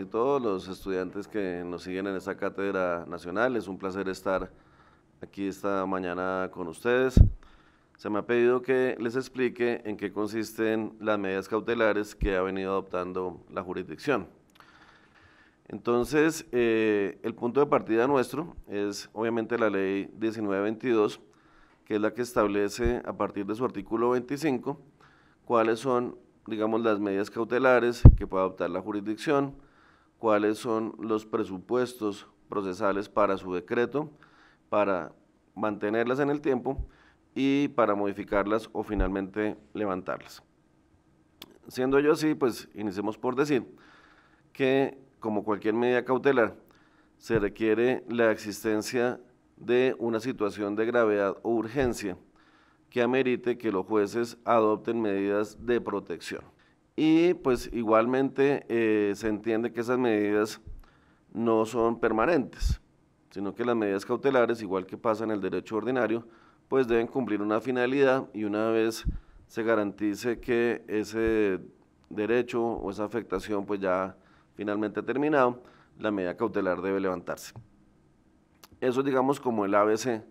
y todos los estudiantes que nos siguen en esta cátedra nacional. Es un placer estar aquí esta mañana con ustedes. Se me ha pedido que les explique en qué consisten las medidas cautelares que ha venido adoptando la jurisdicción. Entonces, eh, el punto de partida nuestro es obviamente la ley 1922, que es la que establece a partir de su artículo 25 cuáles son, digamos, las medidas cautelares que puede adoptar la jurisdicción, cuáles son los presupuestos procesales para su decreto, para mantenerlas en el tiempo y para modificarlas o finalmente levantarlas. Siendo ello así, pues iniciemos por decir que como cualquier medida cautelar, se requiere la existencia de una situación de gravedad o urgencia que amerite que los jueces adopten medidas de protección. Y pues igualmente eh, se entiende que esas medidas no son permanentes, sino que las medidas cautelares, igual que pasa en el derecho ordinario, pues deben cumplir una finalidad y una vez se garantice que ese derecho o esa afectación pues ya finalmente ha terminado, la medida cautelar debe levantarse. Eso digamos como el ABC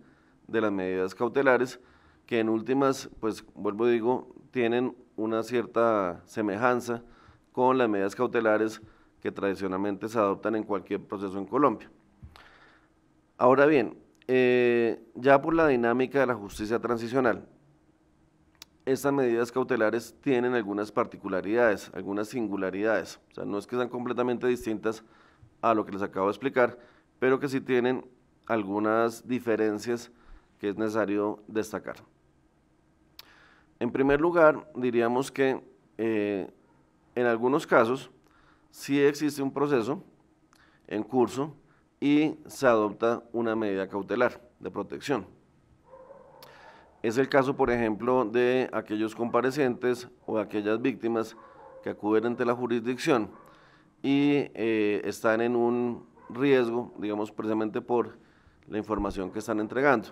de las medidas cautelares que en últimas pues vuelvo digo tienen una cierta semejanza con las medidas cautelares que tradicionalmente se adoptan en cualquier proceso en Colombia. Ahora bien, eh, ya por la dinámica de la justicia transicional, estas medidas cautelares tienen algunas particularidades, algunas singularidades, o sea, no es que sean completamente distintas a lo que les acabo de explicar, pero que sí tienen algunas diferencias que es necesario destacar. En primer lugar, diríamos que eh, en algunos casos sí existe un proceso en curso y se adopta una medida cautelar de protección. Es el caso, por ejemplo, de aquellos comparecientes o aquellas víctimas que acuden ante la jurisdicción y eh, están en un riesgo, digamos, precisamente por la información que están entregando.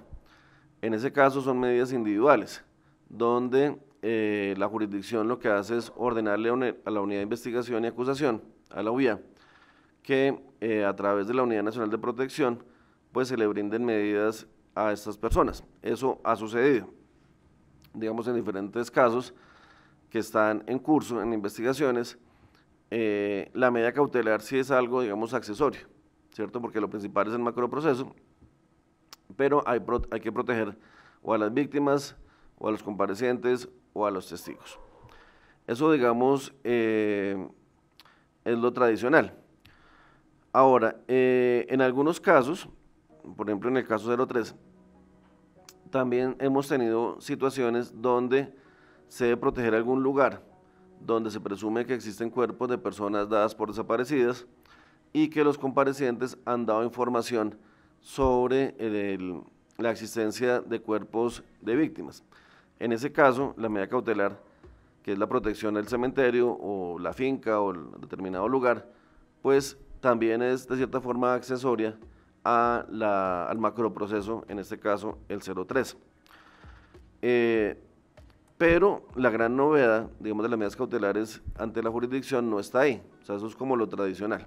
En ese caso son medidas individuales donde eh, la jurisdicción lo que hace es ordenarle a la Unidad de Investigación y Acusación, a la UIA, que eh, a través de la Unidad Nacional de Protección, pues se le brinden medidas a estas personas. Eso ha sucedido, digamos, en diferentes casos que están en curso, en investigaciones, eh, la medida cautelar sí es algo, digamos, accesorio, ¿cierto? Porque lo principal es el macroproceso, pero hay, hay que proteger o a las víctimas, o a los comparecientes o a los testigos. Eso, digamos, eh, es lo tradicional. Ahora, eh, en algunos casos, por ejemplo en el caso 03, también hemos tenido situaciones donde se debe proteger algún lugar, donde se presume que existen cuerpos de personas dadas por desaparecidas y que los comparecientes han dado información sobre la existencia de cuerpos de víctimas. En ese caso, la medida cautelar, que es la protección del cementerio o la finca o el determinado lugar, pues también es de cierta forma accesoria a la, al macroproceso, en este caso el 03. Eh, pero la gran novedad, digamos, de las medidas cautelares ante la jurisdicción no está ahí. O sea, eso es como lo tradicional.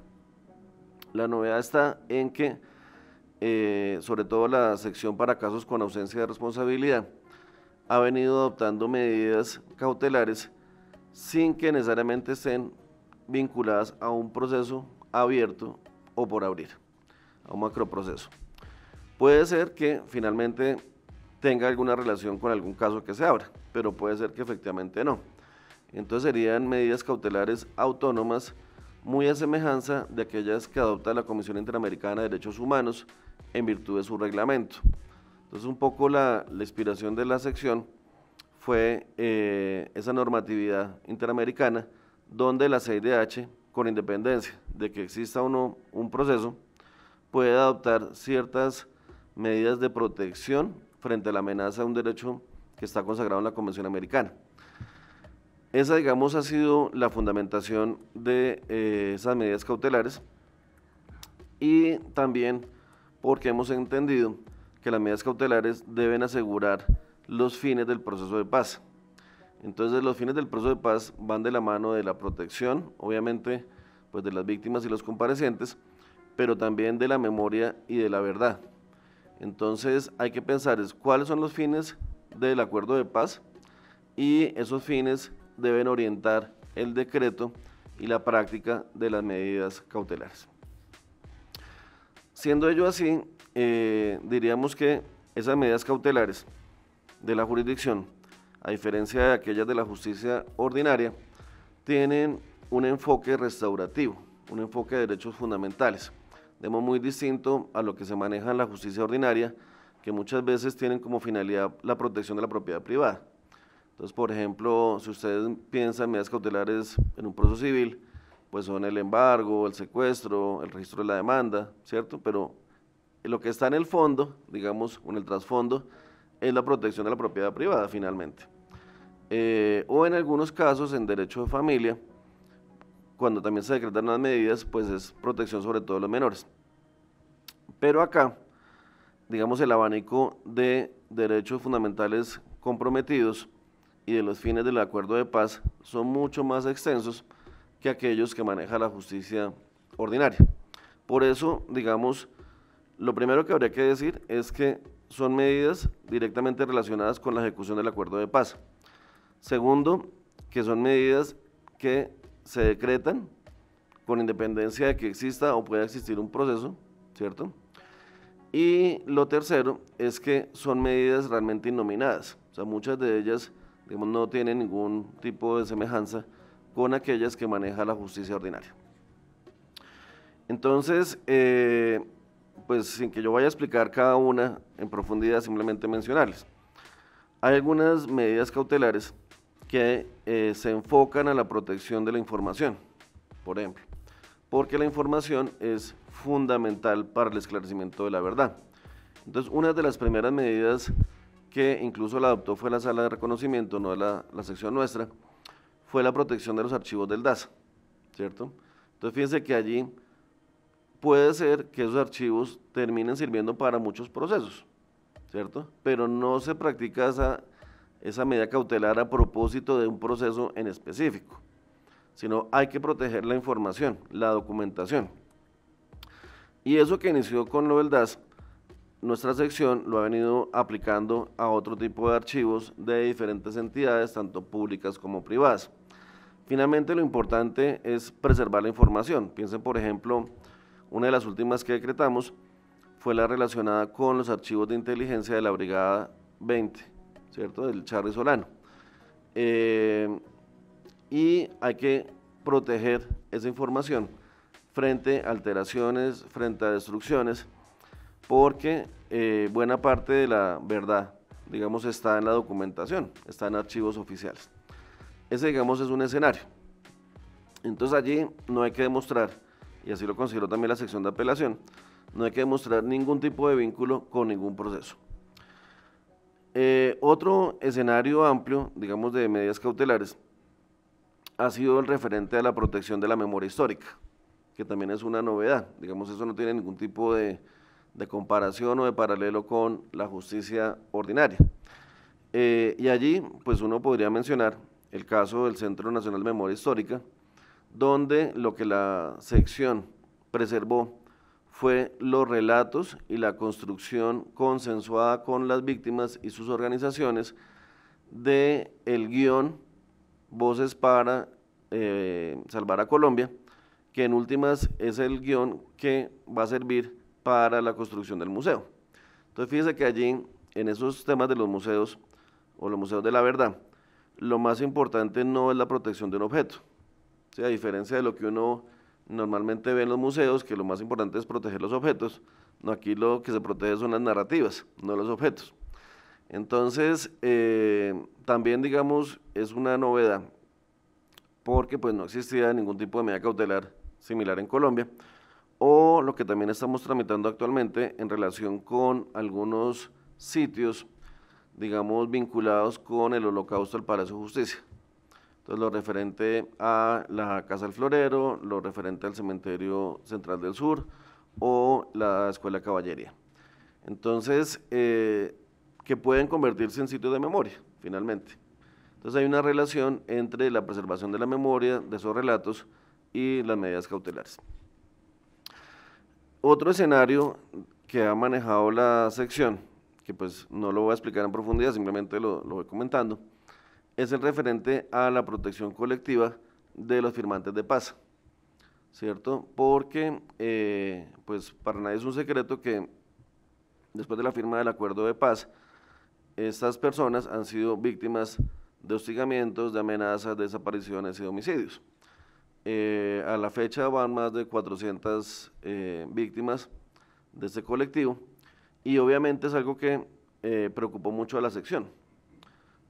La novedad está en que, eh, sobre todo la sección para casos con ausencia de responsabilidad, ha venido adoptando medidas cautelares sin que necesariamente estén vinculadas a un proceso abierto o por abrir, a un macroproceso. Puede ser que finalmente tenga alguna relación con algún caso que se abra, pero puede ser que efectivamente no. Entonces serían medidas cautelares autónomas muy a semejanza de aquellas que adopta la Comisión Interamericana de Derechos Humanos en virtud de su reglamento. Entonces un poco la, inspiración de la sección fue eh, esa normatividad interamericana donde la CIDH, con independencia de que exista no un proceso, puede adoptar ciertas medidas de protección frente a la amenaza de un derecho que está consagrado en la Convención Americana. Esa, digamos, ha sido la fundamentación de eh, esas medidas cautelares y también porque hemos entendido que las medidas cautelares deben asegurar los fines del proceso de paz. Entonces los fines del proceso de paz van de la mano de la protección, obviamente, pues de las víctimas y los comparecientes, pero también de la memoria y de la verdad. Entonces hay que pensar cuáles son los fines del acuerdo de paz y esos fines deben orientar el decreto y la práctica de las medidas cautelares. Siendo ello así, eh, diríamos que esas medidas cautelares de la jurisdicción, a diferencia de aquellas de la justicia ordinaria, tienen un enfoque restaurativo, un enfoque de derechos fundamentales, de muy distinto a lo que se maneja en la justicia ordinaria, que muchas veces tienen como finalidad la protección de la propiedad privada. Entonces, por ejemplo, si ustedes piensan medidas cautelares en un proceso civil, pues son el embargo, el secuestro, el registro de la demanda, ¿cierto? Pero lo que está en el fondo, digamos, en el trasfondo, es la protección de la propiedad privada finalmente. Eh, o en algunos casos, en derecho de familia, cuando también se decretan las medidas, pues es protección sobre todo de los menores. Pero acá, digamos, el abanico de derechos fundamentales comprometidos y de los fines del acuerdo de paz son mucho más extensos que aquellos que maneja la justicia ordinaria. Por eso, digamos, lo primero que habría que decir es que son medidas directamente relacionadas con la ejecución del acuerdo de paz. Segundo, que son medidas que se decretan con independencia de que exista o pueda existir un proceso, ¿cierto? Y lo tercero es que son medidas realmente innominadas, o sea, muchas de ellas digamos, no tienen ningún tipo de semejanza con aquellas que maneja la justicia ordinaria. Entonces, eh, pues sin que yo vaya a explicar cada una en profundidad, simplemente mencionarles. Hay algunas medidas cautelares que eh, se enfocan a la protección de la información, por ejemplo, porque la información es fundamental para el esclarecimiento de la verdad. Entonces, una de las primeras medidas que incluso la adoptó fue la sala de reconocimiento, no la, la sección nuestra, fue la protección de los archivos del DAS ¿cierto? Entonces, fíjense que allí puede ser que esos archivos terminen sirviendo para muchos procesos, ¿cierto? Pero no se practica esa, esa medida cautelar a propósito de un proceso en específico, sino hay que proteger la información, la documentación. Y eso que inició con Nobel DAS, nuestra sección lo ha venido aplicando a otro tipo de archivos de diferentes entidades, tanto públicas como privadas. Finalmente, lo importante es preservar la información. Piensen, por ejemplo, una de las últimas que decretamos fue la relacionada con los archivos de inteligencia de la Brigada 20, ¿cierto? Del Charly Solano. Eh, y hay que proteger esa información frente a alteraciones, frente a destrucciones, porque eh, buena parte de la verdad, digamos, está en la documentación, está en archivos oficiales. Ese, digamos, es un escenario. Entonces allí no hay que demostrar y así lo consideró también la sección de apelación, no hay que demostrar ningún tipo de vínculo con ningún proceso. Eh, otro escenario amplio, digamos, de medidas cautelares ha sido el referente a la protección de la memoria histórica, que también es una novedad. Digamos, eso no tiene ningún tipo de, comparación o de paralelo con la justicia ordinaria. Eh, y allí, pues uno podría mencionar el caso del Centro Nacional de Memoria Histórica, donde lo que la sección preservó fue los relatos y la construcción consensuada con las víctimas y sus organizaciones de el guión Voces para eh, Salvar a Colombia, que en últimas es el guión que va a servir para la construcción del museo. Entonces fíjese que allí, en esos temas de los museos o los museos de la verdad, lo más importante no es la protección de un objeto, sea, a diferencia de lo que uno normalmente ve en los museos, que lo más importante es proteger los objetos, no, aquí lo que se protege son las narrativas, no los objetos. Entonces, eh, también digamos, es una novedad, porque pues no existía ningún tipo de medida cautelar similar en Colombia, o lo que también estamos tramitando actualmente en relación con algunos sitios, digamos, vinculados con el holocausto al Palacio de Justicia. Entonces, lo referente a la Casa del Florero, lo referente al Cementerio Central del Sur o la Escuela Caballería. Entonces, eh, que pueden convertirse en sitios de memoria, finalmente. Entonces, hay una relación entre la preservación de la memoria, de esos relatos y las medidas cautelares. Otro escenario que ha manejado la sección, que pues no lo voy a explicar en profundidad, simplemente lo, lo voy comentando, es el referente a la protección colectiva de los firmantes de paz, ¿cierto? Porque, eh, pues para nadie es un secreto que después de la firma del acuerdo de paz, estas personas han sido víctimas de hostigamientos, de amenazas, de desapariciones y homicidios. Eh, a la fecha van más de 400 eh, víctimas de este colectivo y obviamente es algo que preocupó mucho a la sección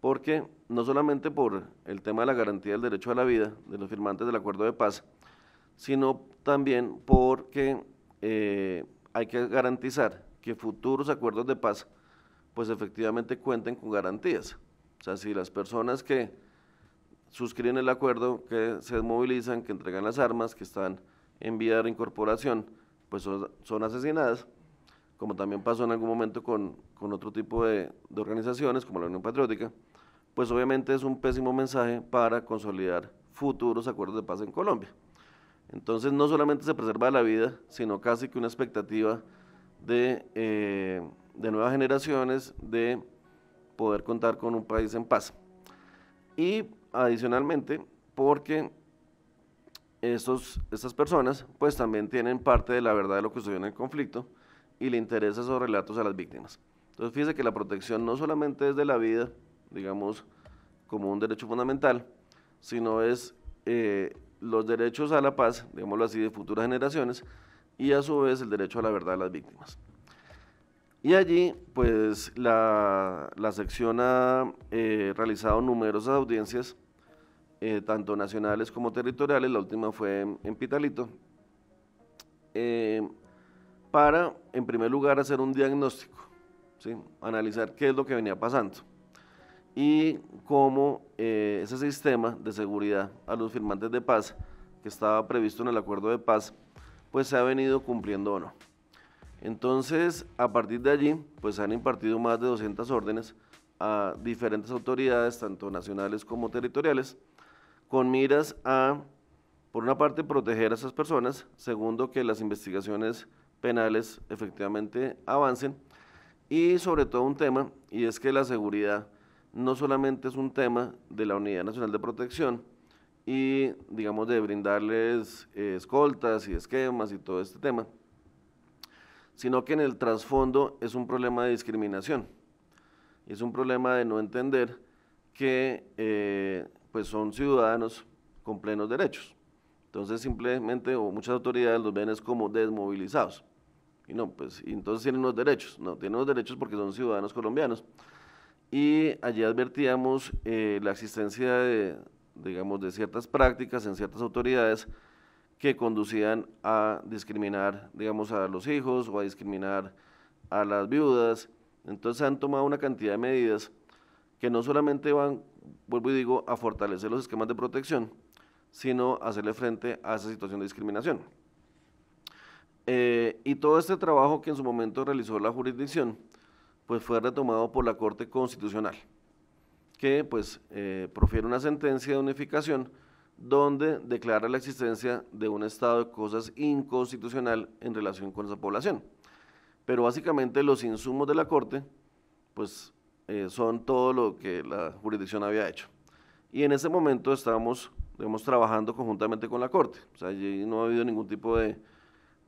porque no solamente por el tema de la garantía del derecho a la vida de los firmantes del acuerdo de paz, sino también porque eh, hay que garantizar que futuros acuerdos de paz pues efectivamente cuenten con garantías. O sea, si las personas que suscriben el acuerdo, que se desmovilizan, que entregan las armas, que están en vía de reincorporación, pues son, asesinadas, como también pasó en algún momento con, otro tipo de organizaciones como la Unión Patriótica, pues obviamente es un pésimo mensaje para consolidar futuros acuerdos de paz en Colombia. Entonces no solamente se preserva la vida, sino casi que una expectativa de, eh, de nuevas generaciones de poder contar con un país en paz. Y adicionalmente, porque estos, estas personas pues también tienen parte de la verdad de lo que sucedió en el conflicto y le interesa esos relatos a las víctimas. Entonces fíjese que la protección no solamente es de la vida, digamos, como un derecho fundamental, sino es eh, los derechos a la paz, digámoslo así, de futuras generaciones, y a su vez el derecho a la verdad de las víctimas. Y allí, pues, la, sección ha eh, realizado numerosas audiencias, eh, tanto nacionales como territoriales, la última fue en, Pitalito, para, en primer lugar, hacer un diagnóstico, ¿sí? analizar qué es lo que venía pasando y cómo eh, ese sistema de seguridad a los firmantes de paz que estaba previsto en el acuerdo de paz, pues se ha venido cumpliendo o no. Entonces, a partir de allí, pues han impartido más de 200 órdenes a diferentes autoridades, tanto nacionales como territoriales, con miras a, por una parte, proteger a esas personas, segundo, que las investigaciones penales efectivamente avancen, y sobre todo un tema, y es que la seguridad no solamente es un tema de la Unidad Nacional de Protección y, digamos, de brindarles eh, escoltas y esquemas y todo este tema, sino que en el trasfondo es un problema de discriminación. Es un problema de no entender que eh, pues son ciudadanos con plenos derechos. Entonces simplemente o muchas autoridades los ven como desmovilizados. Y no, pues entonces tienen los derechos. No, tienen los derechos porque son ciudadanos colombianos y allí advertíamos eh, la existencia de, digamos, de ciertas prácticas en ciertas autoridades que conducían a discriminar, digamos, a los hijos o a discriminar a las viudas. Entonces han tomado una cantidad de medidas que no solamente van, vuelvo y digo, a fortalecer los esquemas de protección, sino a hacerle frente a esa situación de discriminación. Eh, y todo este trabajo que en su momento realizó la jurisdicción, pues fue retomado por la Corte Constitucional, que pues eh, profiere una sentencia de unificación donde declara la existencia de un estado de cosas inconstitucional en relación con esa población. Pero básicamente los insumos de la Corte, pues eh, son todo lo que la jurisdicción había hecho. Y en ese momento estamos digamos, trabajando conjuntamente con la Corte. O sea, allí no ha habido ningún tipo de,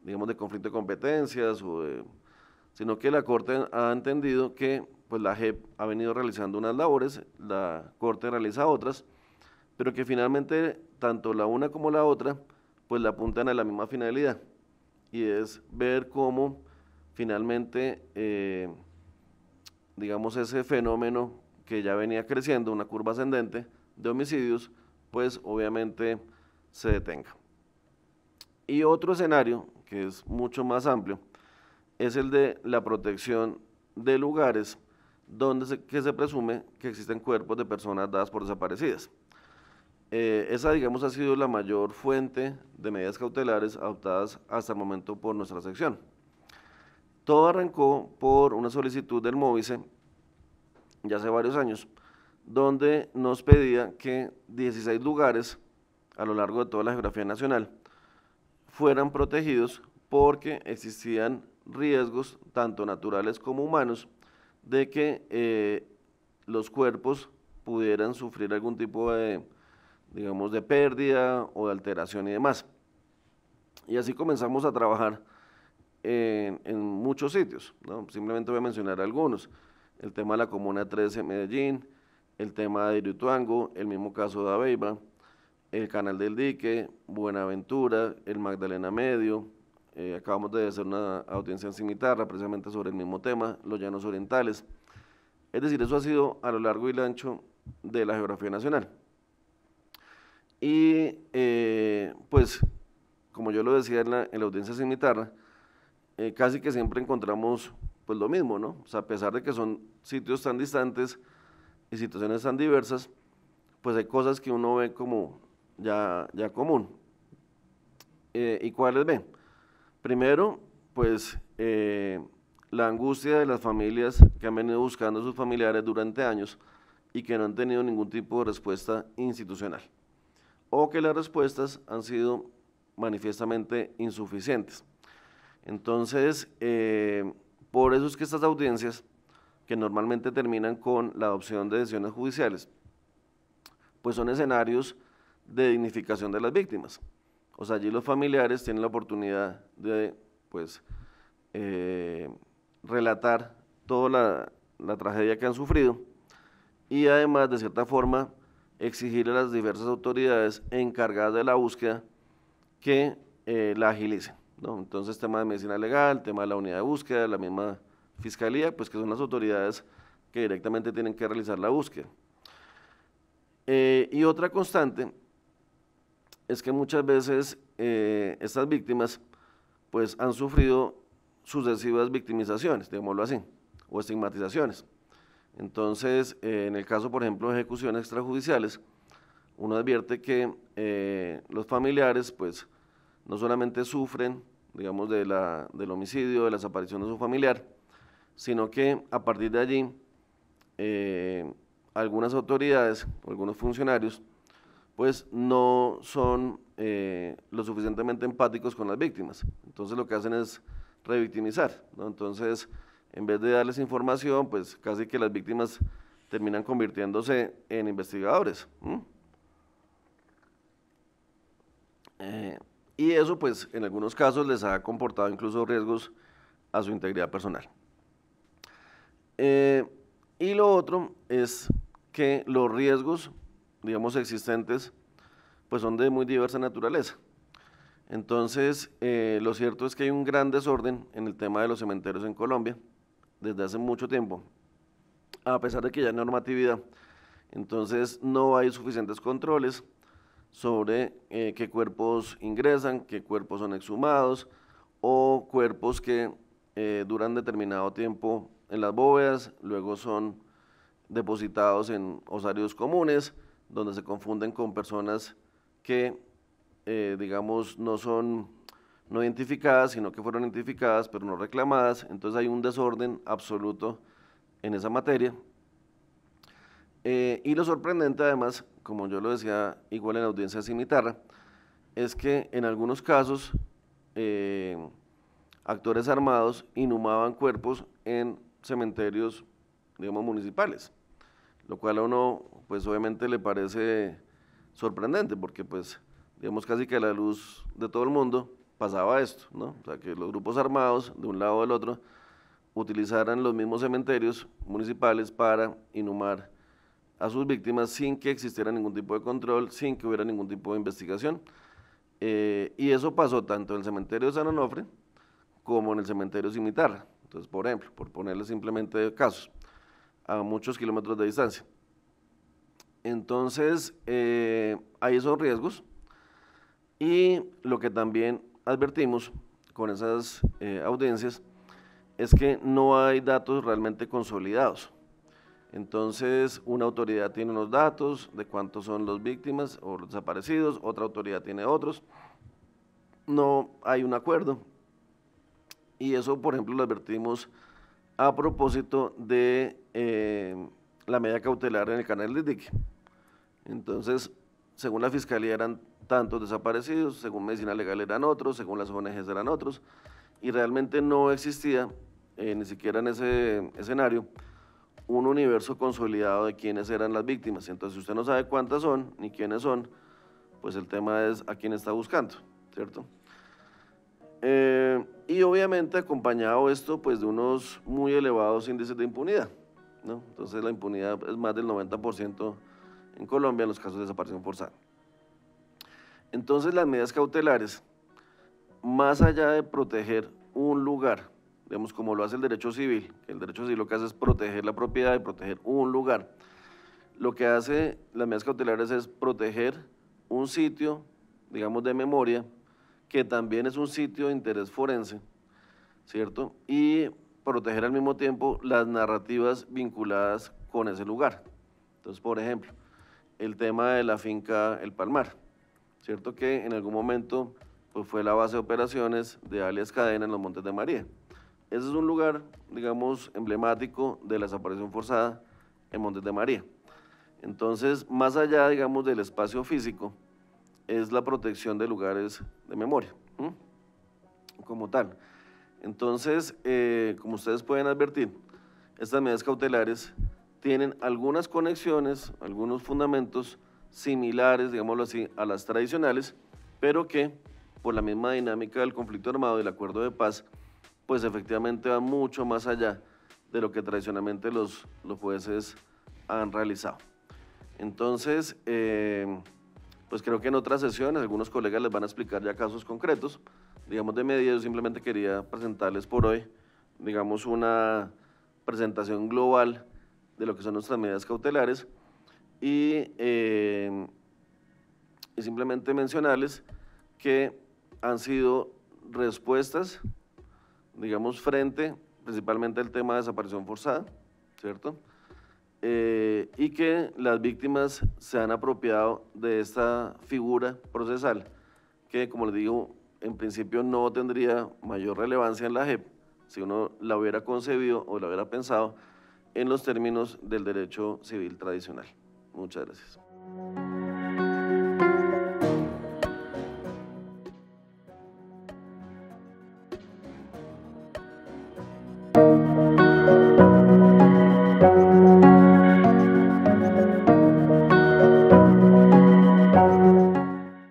digamos, de conflicto de competencias o de sino que la Corte ha entendido que pues, la JEP ha venido realizando unas labores, la Corte realiza otras, pero que finalmente tanto la una como la otra pues la apuntan a la misma finalidad y es ver cómo finalmente, eh, digamos, ese fenómeno que ya venía creciendo, una curva ascendente de homicidios, pues obviamente se detenga. Y otro escenario, que es mucho más amplio, es el de la protección de lugares donde se, que se presume que existen cuerpos de personas dadas por desaparecidas. Eh, esa, digamos, ha sido la mayor fuente de medidas cautelares adoptadas hasta el momento por nuestra sección. Todo arrancó por una solicitud del Móvice, ya hace varios años, donde nos pedía que 16 lugares a lo largo de toda la geografía nacional fueran protegidos porque existían riesgos, tanto naturales como humanos, de que eh, los cuerpos pudieran sufrir algún tipo de, digamos, de pérdida o de alteración y demás. Y así comenzamos a trabajar en, muchos sitios, simplemente voy a mencionar algunos, el tema de la Comuna 13 de Medellín, el tema de Irituango, el mismo caso de Aveiva, el Canal del Dique, Buenaventura, el Magdalena Medio, eh, acabamos de hacer una audiencia en Cimitarra precisamente sobre el mismo tema, los llanos orientales. Es decir, eso ha sido a lo largo y ancho de la geografía nacional. Y eh, pues, como yo lo decía en la, en audiencia Cimitarra, eh, casi que siempre encontramos pues lo mismo, ¿no? O sea, a pesar de que son sitios tan distantes y situaciones tan diversas, pues hay cosas que uno ve como ya, ya común. Eh, ¿Y cuáles ven? Primero, pues eh, la angustia de las familias que han venido buscando a sus familiares durante años y que no han tenido ningún tipo de respuesta institucional, o que las respuestas han sido manifiestamente insuficientes. Entonces, eh, por eso es que estas audiencias, que normalmente terminan con la adopción de decisiones judiciales, pues son escenarios de dignificación de las víctimas. O sea, allí los familiares tienen la oportunidad de, pues, eh, relatar toda la, tragedia que han sufrido y además, de cierta forma, exigir a las diversas autoridades encargadas de la búsqueda que eh, la agilicen. Entonces, tema de medicina legal, tema de la unidad de búsqueda, la misma fiscalía, pues que son las autoridades que directamente tienen que realizar la búsqueda. Eh, y otra constante es que muchas veces eh, estas víctimas pues han sufrido sucesivas victimizaciones, digámoslo así, o estigmatizaciones. Entonces, eh, en el caso, por ejemplo, de ejecuciones extrajudiciales, uno advierte que eh, los familiares, pues, no solamente sufren, digamos, de del homicidio, de la desaparición de su familiar, sino que a partir de allí, algunas autoridades, algunos funcionarios, pues no son eh, lo suficientemente empáticos con las víctimas. Entonces lo que hacen es revictimizar. Entonces, en vez de darles información, pues casi que las víctimas terminan convirtiéndose en investigadores. Eh, y eso, pues, en algunos casos les ha comportado incluso riesgos a su integridad personal. Eh, y lo otro es que los riesgos digamos, existentes, pues son de muy diversa naturaleza. Entonces, eh, lo cierto es que hay un gran desorden en el tema de los cementerios en Colombia desde hace mucho tiempo, a pesar de que ya hay normatividad. Entonces, no hay suficientes controles sobre eh, qué cuerpos ingresan, qué cuerpos son exhumados o cuerpos que eh, duran determinado tiempo en las bóvedas, luego son depositados en osarios comunes, donde se confunden con personas que, eh, digamos, no son no identificadas, sino que fueron identificadas pero no reclamadas. Entonces hay un desorden absoluto en esa materia. Eh, y lo sorprendente además, como yo lo decía igual en la audiencia sin guitarra, es que en algunos casos eh, actores armados inhumaban cuerpos en cementerios, digamos, municipales, lo cual a uno pues obviamente le parece sorprendente, porque pues, digamos casi que a la luz de todo el mundo pasaba esto, ¿no? O sea, que los grupos armados, de un lado o del otro, utilizaran los mismos cementerios municipales para inhumar a sus víctimas sin que existiera ningún tipo de control, sin que hubiera ningún tipo de investigación. Eh, y eso pasó tanto en el cementerio de San Onofre como en el cementerio Cimitarra. Entonces, por ejemplo, por ponerle simplemente casos, a muchos kilómetros de distancia. Entonces, eh, hay esos riesgos. Y lo que también advertimos con esas eh, audiencias es que no hay datos realmente consolidados. Entonces, una autoridad tiene unos datos de cuántos son las víctimas o los desaparecidos, otra autoridad tiene otros. No hay un acuerdo. Y eso, por ejemplo, lo advertimos a propósito de eh, la medida cautelar en el canal de DIC. Entonces, según la fiscalía eran tantos desaparecidos, según medicina legal eran otros, según las ONGs eran otros, y realmente no existía, eh, ni siquiera en ese escenario, un universo consolidado de quiénes eran las víctimas. Entonces, si usted no sabe cuántas son ni quiénes son, pues el tema es a quién está buscando, ¿cierto? Eh, y obviamente acompañado esto pues de unos muy elevados índices de impunidad, ¿no? Entonces la impunidad es más del 90% en Colombia en los casos de desaparición forzada. Entonces las medidas cautelares, más allá de proteger un lugar, digamos como lo hace el derecho civil, el derecho civil lo que hace es proteger la propiedad y proteger un lugar, lo que hace las medidas cautelares es proteger un sitio, digamos de memoria, que también es un sitio de interés forense, ¿cierto? Y proteger al mismo tiempo las narrativas vinculadas con ese lugar. Entonces, por ejemplo, el tema de la finca El Palmar, ¿cierto? Que en algún momento pues, fue la base de operaciones de alias Cadena en los Montes de María. Ese es un lugar, digamos, emblemático de la desaparición forzada en Montes de María. Entonces, más allá, digamos, del espacio físico, es la protección de lugares de memoria, como tal. Entonces, eh, como ustedes pueden advertir, estas medidas cautelares tienen algunas conexiones, algunos fundamentos similares, digámoslo así, a las tradicionales, pero que por la misma dinámica del conflicto armado y el acuerdo de paz, pues efectivamente va mucho más allá de lo que tradicionalmente los, jueces han realizado. Entonces, eh, pues creo que en otras sesiones algunos colegas les van a explicar ya casos concretos, digamos de medida, yo simplemente quería presentarles por hoy, digamos, una presentación global de lo que son nuestras medidas cautelares eh, y, simplemente mencionarles que han sido respuestas, digamos, frente principalmente al tema de desaparición forzada, ¿cierto? Eh, y que las víctimas se han apropiado de esta figura procesal, que como les digo, en principio no tendría mayor relevancia en la JEP, si uno la hubiera concebido o la hubiera pensado, en los términos del derecho civil tradicional. Muchas gracias.